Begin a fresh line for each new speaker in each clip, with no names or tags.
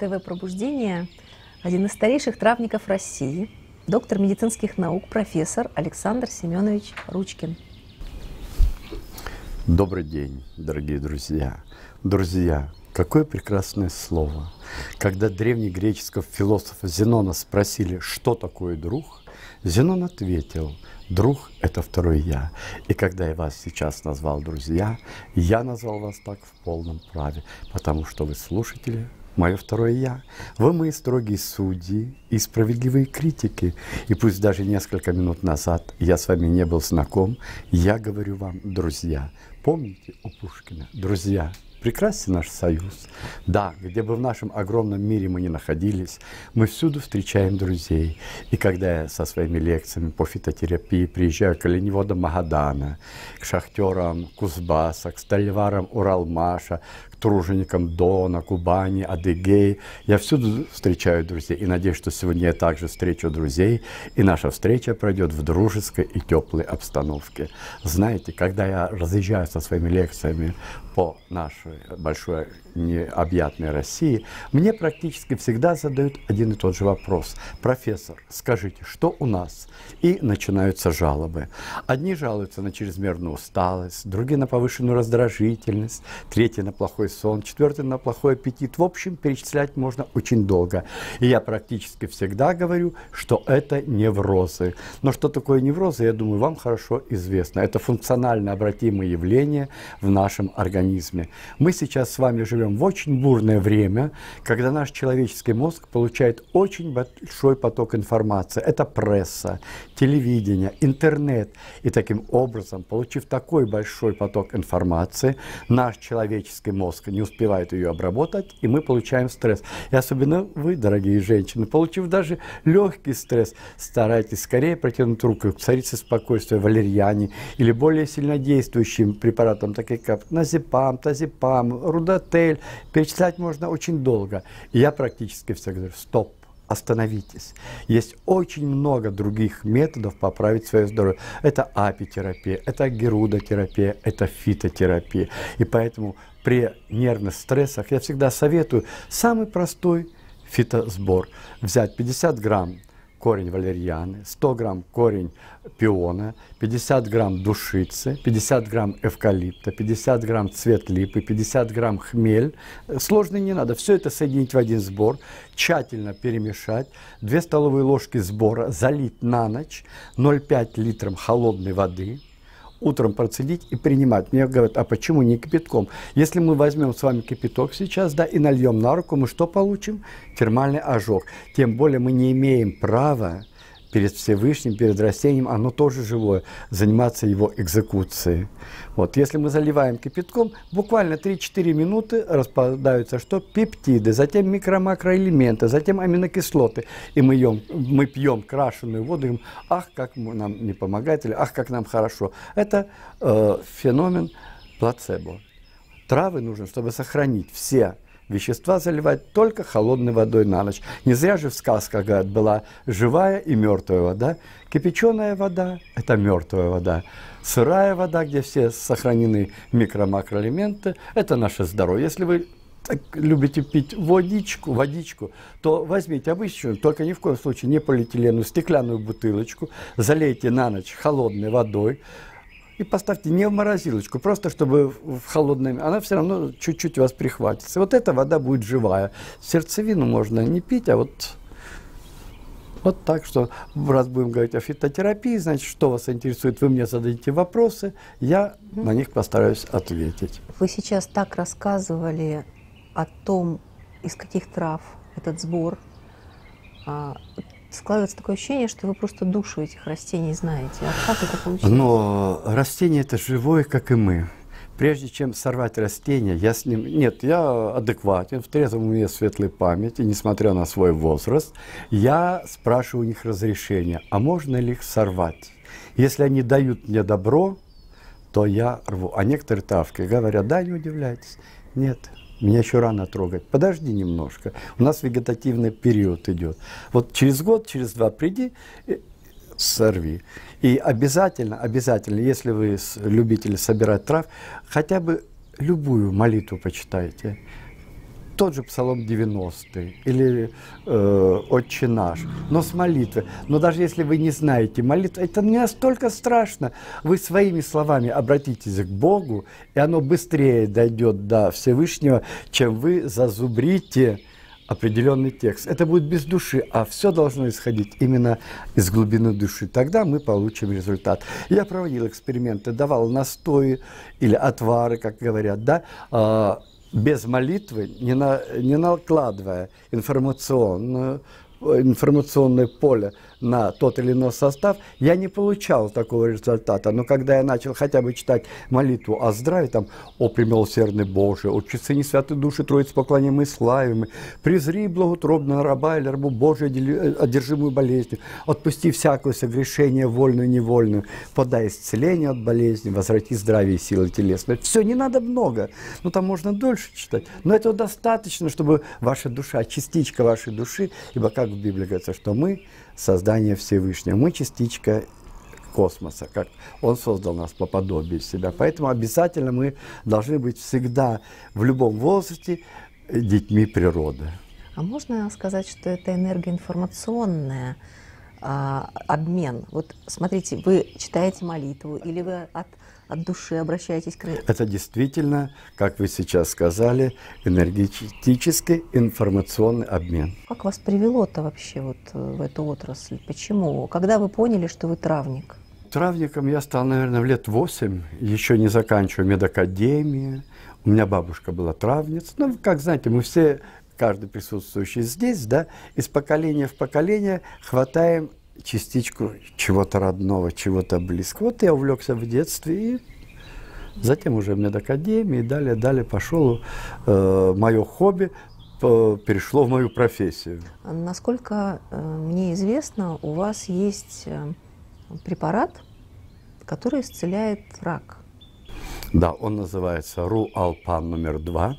ТВ «Пробуждение» один из старейших травников России, доктор медицинских наук, профессор Александр Семенович Ручкин.
Добрый день, дорогие друзья. Друзья, какое прекрасное слово. Когда древнегреческого философа Зенона спросили, что такое друг, Зенон ответил, друг – это второй я. И когда я вас сейчас назвал друзья, я назвал вас так в полном праве, потому что вы слушатели мое второе «я». Вы мои строгие судьи и справедливые критики. И пусть даже несколько минут назад я с вами не был знаком, я говорю вам, друзья, помните у Пушкина, друзья, прекрасен наш союз. Да, где бы в нашем огромном мире мы ни находились, мы всюду встречаем друзей. И когда я со своими лекциями по фитотерапии приезжаю к оленеводам Магадана, к шахтерам Кузбасса, к стальварам Уралмаша, труженикам Дона, Кубани, Адыгеи. Я всюду встречаю друзей и надеюсь, что сегодня я также встречу друзей, и наша встреча пройдет в дружеской и теплой обстановке. Знаете, когда я разъезжаю со своими лекциями по нашей большой необъятной России, мне практически всегда задают один и тот же вопрос. Профессор, скажите, что у нас? И начинаются жалобы. Одни жалуются на чрезмерную усталость, другие на повышенную раздражительность, третьи на плохой сон, четвертый на плохой аппетит. В общем, перечислять можно очень долго. И я практически всегда говорю, что это неврозы. Но что такое неврозы, я думаю, вам хорошо известно. Это функционально обратимые явления в нашем организме. Мы сейчас с вами живем в очень бурное время, когда наш человеческий мозг получает очень большой поток информации. Это пресса, телевидение, интернет. И таким образом, получив такой большой поток информации, наш человеческий мозг мозг не успевает ее обработать, и мы получаем стресс. И особенно вы, дорогие женщины, получив даже легкий стресс, старайтесь скорее протянуть руку к царице спокойствия, валерьяне или более сильнодействующим препаратам, такие как назепам, тазепам, рудотель. Перечислять можно очень долго. И я практически всегда говорю, стоп, остановитесь. Есть очень много других методов поправить свое здоровье. Это апитерапия, это герудотерапия, это фитотерапия. И поэтому при нервных стрессах я всегда советую самый простой фитосбор. Взять 50 грамм корень валерьяны, 100 грамм корень пиона, 50 грамм душицы, 50 грамм эвкалипта, 50 грамм цвет липы, 50 грамм хмель. Э, сложный не надо. Все это соединить в один сбор, тщательно перемешать, 2 столовые ложки сбора залить на ночь 0,5 литром холодной воды – утром процедить и принимать. Мне говорят, а почему не кипятком? Если мы возьмем с вами кипяток сейчас, да, и нальем на руку, мы что получим? Термальный ожог. Тем более мы не имеем права перед Всевышним, перед растением, оно тоже живое, заниматься его экзекуцией. Вот. Если мы заливаем кипятком, буквально 3-4 минуты распадаются что? Пептиды, затем микро-макроэлементы, затем аминокислоты. И мы, ем, мы пьем крашеную воду, и говорим, ах, как нам не помогает, или ах, как нам хорошо. Это э, феномен плацебо. Травы нужны, чтобы сохранить все вещества заливать только холодной водой на ночь. Не зря же в сказках, говорят, была живая и мертвая вода. Кипяченая вода – это мертвая вода. Сырая вода, где все сохранены микро-макроэлементы – это наше здоровье. Если вы так любите пить водичку, водичку, то возьмите обычную, только ни в коем случае не полиэтиленовую, стеклянную бутылочку, залейте на ночь холодной водой, и поставьте не в морозилочку, просто чтобы в холодной, она все равно чуть-чуть вас прихватится. Вот эта вода будет живая. Сердцевину можно не пить, а вот вот так что, раз будем говорить о фитотерапии, значит, что вас интересует, вы мне зададите вопросы, я угу. на них постараюсь ответить.
Вы сейчас так рассказывали о том, из каких трав этот сбор, а, складывается такое ощущение, что вы просто душу этих растений знаете. А как это получилось?
Но растение это живое, как и мы. Прежде чем сорвать растение, я с ним... Нет, я адекватен, в трезвом у меня светлой памяти, несмотря на свой возраст. Я спрашиваю у них разрешения, а можно ли их сорвать? Если они дают мне добро, то я рву. А некоторые тавки говорят, да, не удивляйтесь. Нет, меня еще рано трогать. Подожди немножко. У нас вегетативный период идет. Вот через год, через два приди, э, сорви. И обязательно, обязательно, если вы любители собирать трав, хотя бы любую молитву почитайте тот же Псалом 90 или э, Отче наш, но с молитвы. Но даже если вы не знаете молитвы, это не настолько страшно. Вы своими словами обратитесь к Богу, и оно быстрее дойдет до Всевышнего, чем вы зазубрите определенный текст. Это будет без души, а все должно исходить именно из глубины души. Тогда мы получим результат. Я проводил эксперименты, давал настои или отвары, как говорят, да, а, без молитвы, не, на, не накладывая информационное информационное поле на тот или иной состав, я не получал такого результата. Но когда я начал хотя бы читать молитву о здравии, там, «О премилосердный Боже, о честыне святой души Троицы поклонимой и славимы, презри благотробно раба или рабу Божию э, одержимую болезнью, отпусти всякое согрешение, вольную и невольную, подай исцеление от болезни, возврати здравие и силы телесные». Все, не надо много, но ну, там можно дольше читать, но этого достаточно, чтобы ваша душа, частичка вашей души, ибо как в Библии говорится, что мы – создания Всевышнего. Мы частичка космоса, как Он создал нас по подобию себя. Поэтому обязательно мы должны быть всегда в любом возрасте детьми природы.
А можно сказать, что это энергоинформационная а, обмен? Вот смотрите, вы читаете молитву или вы от от души обращаетесь к рынку.
Это действительно, как вы сейчас сказали, энергетический информационный обмен.
Как вас привело-то вообще вот э, в эту отрасль? Почему? Когда вы поняли, что вы травник?
Травником я стал, наверное, в лет восемь, еще не заканчивая медакадемию. У меня бабушка была травница. Ну, как знаете, мы все, каждый присутствующий здесь, да, из поколения в поколение хватаем частичку чего-то родного, чего-то близкого. Вот я увлекся в детстве и затем уже в медакадемии, далее, далее пошел э, мое хобби, э, перешло в мою профессию.
А насколько э, мне известно, у вас есть э, препарат, который исцеляет рак.
Да, он называется РУ-Алпан номер два.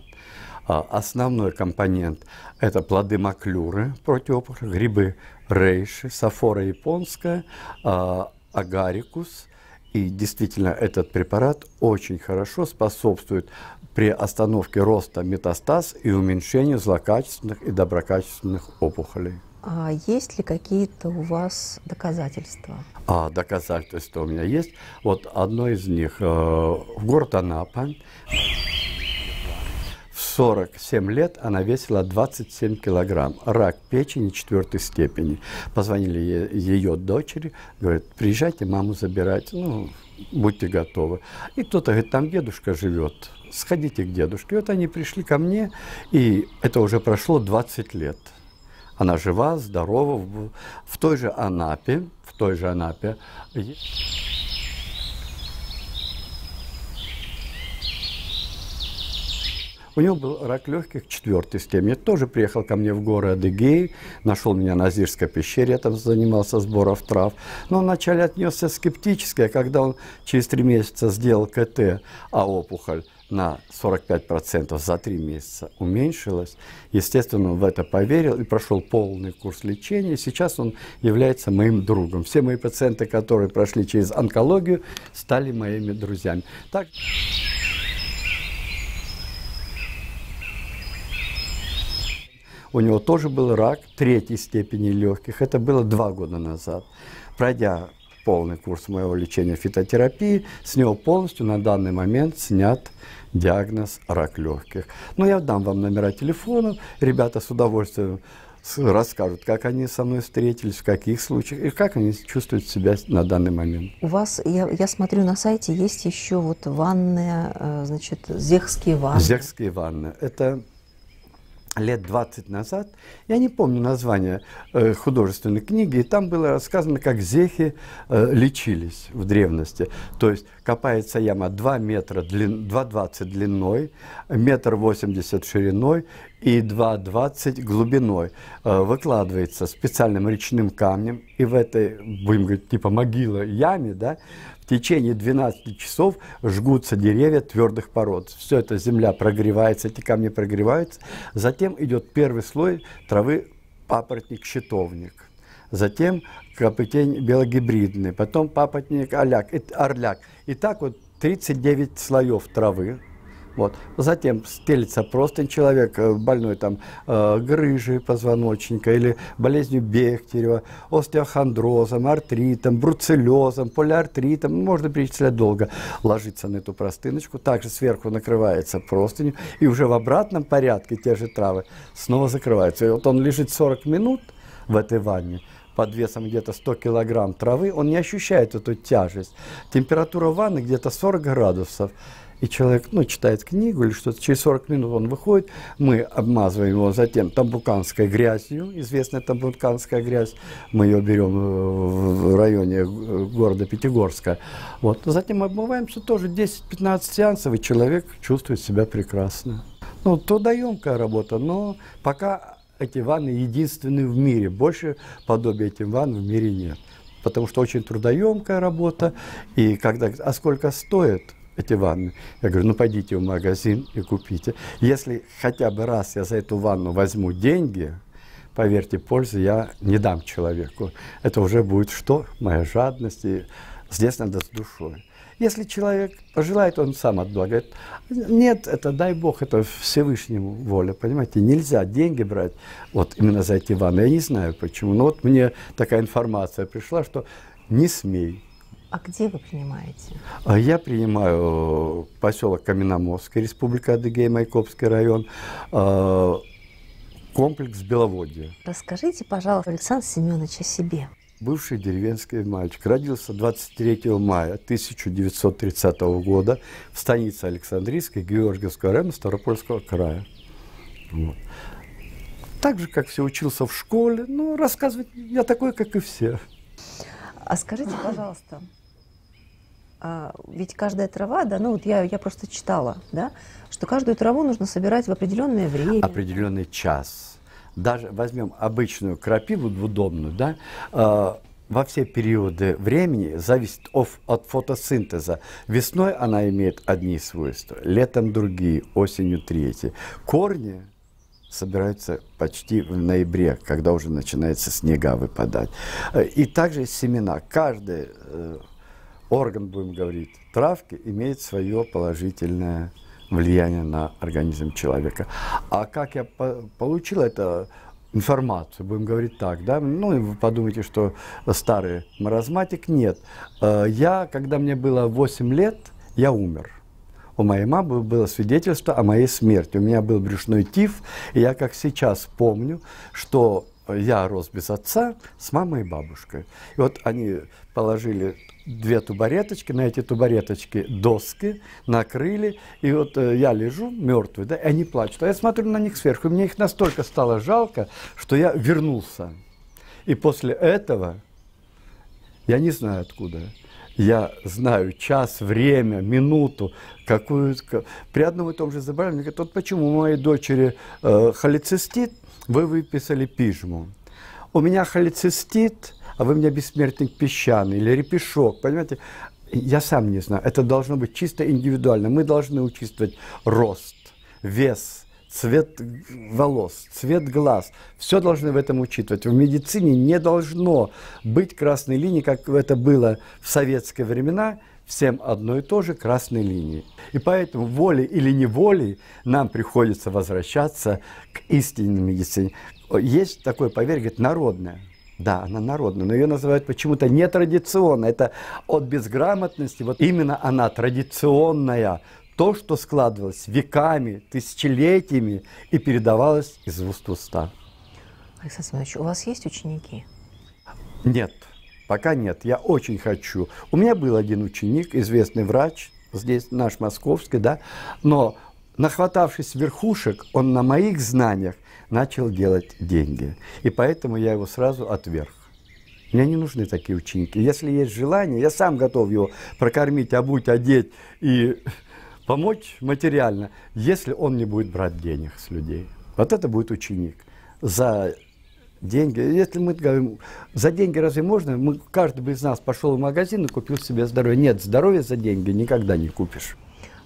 А, основной компонент – это плоды маклюры, противопор, грибы рейши, сафора японская, а, агарикус. И действительно, этот препарат очень хорошо способствует при остановке роста метастаз и уменьшению злокачественных и доброкачественных опухолей.
А есть ли какие-то у вас доказательства?
А, доказательства у меня есть. Вот одно из них э, в город Анапа. 47 лет она весила 27 килограмм. Рак печени четвертой степени. Позвонили ее дочери, говорят, приезжайте маму забирать, ну, будьте готовы. И кто-то говорит, там дедушка живет, сходите к дедушке. И вот они пришли ко мне, и это уже прошло 20 лет. Она жива, здорова, в той же Анапе, в той же Анапе. У него был рак легких четвертой степени. Тоже приехал ко мне в горы Адыгеи, нашел меня на Зирской пещере, я там занимался сбором трав. Но он вначале отнесся скептически, а когда он через три месяца сделал КТ, а опухоль на 45% за три месяца уменьшилась. Естественно, он в это поверил и прошел полный курс лечения. Сейчас он является моим другом. Все мои пациенты, которые прошли через онкологию, стали моими друзьями. Так... у него тоже был рак третьей степени легких. Это было два года назад. Пройдя полный курс моего лечения фитотерапии, с него полностью на данный момент снят диагноз рак легких. Но ну, я дам вам номера телефонов, ребята с удовольствием расскажут, как они со мной встретились, в каких случаях, и как они чувствуют себя на данный момент.
У вас, я, я смотрю на сайте, есть еще вот ванны, э, значит, зехские ванны.
Зехские ванны. Это лет 20 назад, я не помню название э, художественной книги, и там было рассказано, как зехи э, лечились в древности. То есть копается яма 2 метра, длин, 2,20 длиной, метр восемьдесят шириной и 2,20 глубиной. Э, выкладывается специальным речным камнем, и в этой, будем говорить, типа могила яме, да, течение 12 часов жгутся деревья твердых пород. Все это земля прогревается, эти камни прогреваются. Затем идет первый слой травы папоротник-щитовник. Затем капотень белогибридный, потом папоротник-оляк, э, орляк. И так вот 39 слоев травы вот. Затем стелится просто человек э, больной там э, грыжей позвоночника или болезнью Бехтерева, остеохондрозом, артритом, бруцеллезом, полиартритом, ну, можно перечислять долго. Ложится на эту простыночку, также сверху накрывается простынью, и уже в обратном порядке те же травы снова закрываются. И вот он лежит 40 минут в этой ванне, под весом где-то 100 килограмм травы, он не ощущает эту тяжесть. Температура ванны где-то 40 градусов и человек, ну, читает книгу или что-то, через 40 минут он выходит, мы обмазываем его затем тамбуканской грязью, известная тамбуканская грязь, мы ее берем э, в районе э, города Пятигорска, вот, затем обмываемся тоже 10-15 сеансов, и человек чувствует себя прекрасно. Ну, трудоемкая работа, но пока эти ванны единственные в мире. Больше подобия этим ванн в мире нет. Потому что очень трудоемкая работа. И когда, а сколько стоит? эти ванны. Я говорю, ну пойдите в магазин и купите. Если хотя бы раз я за эту ванну возьму деньги, поверьте, пользы я не дам человеку. Это уже будет что? Моя жадность. И здесь надо с душой. Если человек пожелает, он сам отблагает. Нет, это дай Бог, это Всевышнему воля, понимаете? Нельзя деньги брать вот именно за эти ванны. Я не знаю почему, но вот мне такая информация пришла, что не смей
а где вы принимаете?
А я принимаю э, поселок Каменоморский, Республика Адыгея, Майкопский район, э, комплекс Беловодье.
Расскажите, пожалуйста, Александр Семенович о себе.
Бывший деревенский мальчик. Родился 23 мая 1930 года в станице Александрийской Георгиевского района Ставропольского края. Вот. Так же, как все, учился в школе.
Ну, рассказывать я такой, как и все. А скажите, пожалуйста, а, ведь каждая трава, да, ну вот я, я просто читала, да, что каждую траву нужно собирать в определенное время.
Определенный час. Даже возьмем обычную крапиву двудомную, да, э, во все периоды времени зависит от, от фотосинтеза. Весной она имеет одни свойства, летом другие, осенью третьи. Корни собираются почти в ноябре, когда уже начинается снега выпадать. Э, и также семена. Каждый э, орган, будем говорить, травки имеет свое положительное влияние на организм человека. А как я по получил эту информацию, будем говорить так, да, ну, и вы подумайте, что старый маразматик, нет. Э, я, когда мне было 8 лет, я умер. У моей мамы было свидетельство о моей смерти. У меня был брюшной тиф, и я, как сейчас помню, что я рос без отца с мамой и бабушкой. И вот они положили две тубареточки, на эти тубареточки доски, накрыли, и вот э, я лежу мертвый, да, и они плачут. А я смотрю на них сверху, и мне их настолько стало жалко, что я вернулся. И после этого, я не знаю откуда, я знаю час, время, минуту, какую при одном и том же заболевании. Мне говорят, вот почему у моей дочери э, холецистит, вы выписали пижму. У меня холецистит, а вы мне бессмертник песчаный или репешок, понимаете? Я сам не знаю. Это должно быть чисто индивидуально. Мы должны учитывать рост, вес, цвет волос, цвет глаз. Все должны в этом учитывать. В медицине не должно быть красной линии, как это было в советские времена, всем одно и то же красной линии. И поэтому волей или неволей нам приходится возвращаться к истинной медицине. Есть такое поверье, говорит, народное. Да, она народная, но ее называют почему-то нетрадиционно. Это от безграмотности. Вот именно она традиционная. То, что складывалось веками, тысячелетиями и передавалось из уст в уста.
Александр Иванович, у вас есть ученики?
Нет. Пока нет, я очень хочу. У меня был один ученик, известный врач, здесь наш московский, да, но нахватавшись верхушек, он на моих знаниях начал делать деньги. И поэтому я его сразу отверг. Мне не нужны такие ученики. Если есть желание, я сам готов его прокормить, обуть, одеть и помочь материально, если он не будет брать денег с людей. Вот это будет ученик. За деньги. Если мы говорим, за деньги разве можно? Мы, каждый бы из нас пошел в магазин и купил себе здоровье. Нет, здоровье за деньги никогда не купишь.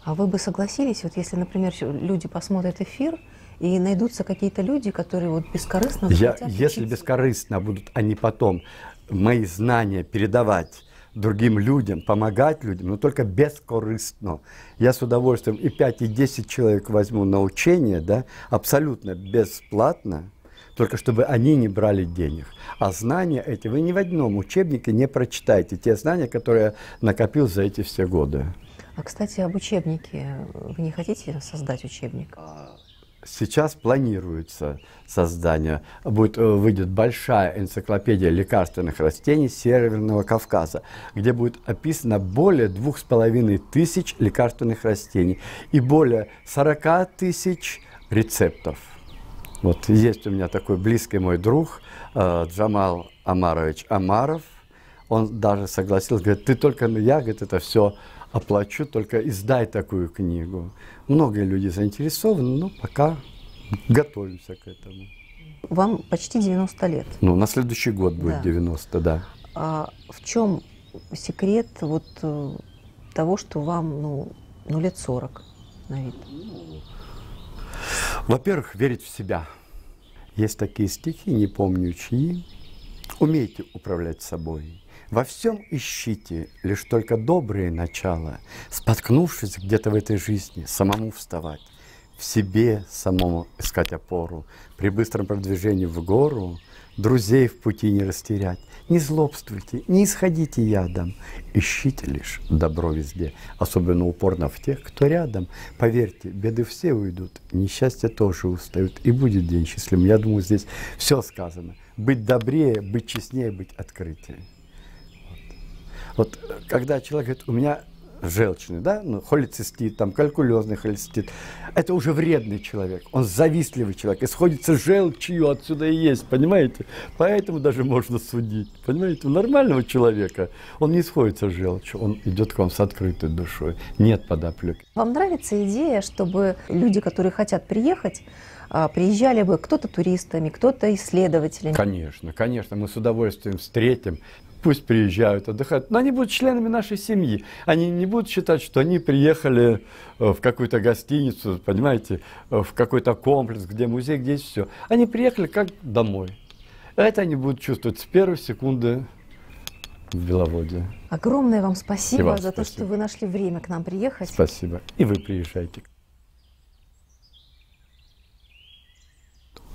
А вы бы согласились, вот если, например, люди посмотрят эфир, и найдутся какие-то люди, которые вот бескорыстно... Я,
если учиться. бескорыстно будут они потом мои знания передавать другим людям, помогать людям, но только бескорыстно. Я с удовольствием и 5, и 10 человек возьму на учение, да, абсолютно бесплатно, только чтобы они не брали денег. А знания эти вы ни в одном учебнике не прочитаете, те знания, которые накопил за эти все годы.
А, кстати, об учебнике. Вы не хотите создать учебник? А,
сейчас планируется создание. Будет, э, выйдет большая энциклопедия лекарственных растений Северного Кавказа, где будет описано более двух с половиной тысяч лекарственных растений и более 40 тысяч рецептов. Вот есть у меня такой близкий мой друг э, Джамал Амарович Амаров. Он даже согласился, говорит, ты только, я, говорит, это все оплачу, только издай такую книгу. Многие люди заинтересованы, но пока готовимся к этому.
Вам почти 90 лет.
Ну, на следующий год будет да. 90, да.
А в чем секрет вот э, того, что вам, ну, ну лет 40 на вид? Ну,
во-первых, верить в себя. Есть такие стихи, не помню чьи. Умейте управлять собой. Во всем ищите лишь только добрые начала, споткнувшись где-то в этой жизни, самому вставать, в себе самому искать опору, при быстром продвижении в гору – друзей в пути не растерять. Не злобствуйте, не исходите ядом. Ищите лишь добро везде, особенно упорно в тех, кто рядом. Поверьте, беды все уйдут, несчастья тоже устают, и будет день счастливым. Я думаю, здесь все сказано. Быть добрее, быть честнее, быть открытее. Вот, вот э, когда человек говорит, у меня желчный, да, ну, холецистит, там, калькулезный холецистит, это уже вредный человек, он завистливый человек, исходится желчью, отсюда и есть, понимаете? Поэтому даже можно судить, понимаете? У нормального человека он не исходится желчью, он идет к вам с открытой душой, нет подоплек.
Вам нравится идея, чтобы люди, которые хотят приехать, а, приезжали бы кто-то туристами, кто-то исследователями?
Конечно, конечно, мы с удовольствием встретим. Пусть приезжают отдыхать, но они будут членами нашей семьи. Они не будут считать, что они приехали э, в какую-то гостиницу, понимаете, э, в какой-то комплекс, где музей, где все. Они приехали как домой. Это они будут чувствовать с первой секунды в Беловодье.
Огромное вам спасибо вам за спасибо. то, что вы нашли время к нам приехать. Спасибо.
И вы приезжайте.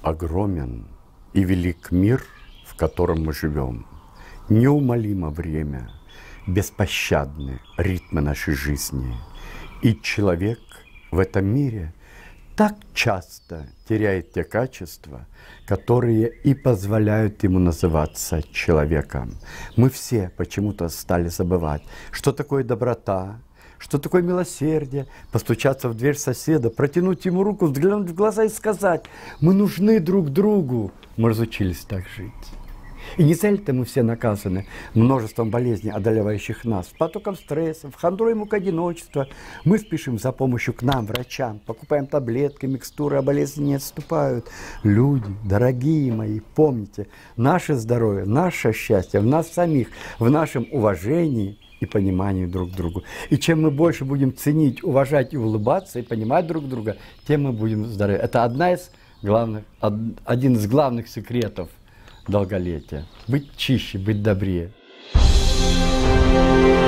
огромен и велик мир, в котором мы живем. Неумолимо время, беспощадны ритмы нашей жизни. И человек в этом мире так часто теряет те качества, которые и позволяют ему называться человеком. Мы все почему-то стали забывать, что такое доброта, что такое милосердие, постучаться в дверь соседа, протянуть ему руку, взглянуть в глаза и сказать, мы нужны друг другу. Мы разучились так жить. И не цель-то мы все наказаны множеством болезней, одолевающих нас, потоком стрессов, хандрой мук одиночества. Мы спешим за помощью к нам, врачам, покупаем таблетки, микстуры, а болезни не отступают. Люди, дорогие мои, помните, наше здоровье, наше счастье в нас самих, в нашем уважении – и пониманию друг другу. И чем мы больше будем ценить, уважать и улыбаться, и понимать друг друга, тем мы будем здоровее. Это одна из главных, один из главных секретов долголетия. Быть чище, быть добрее. Thank you.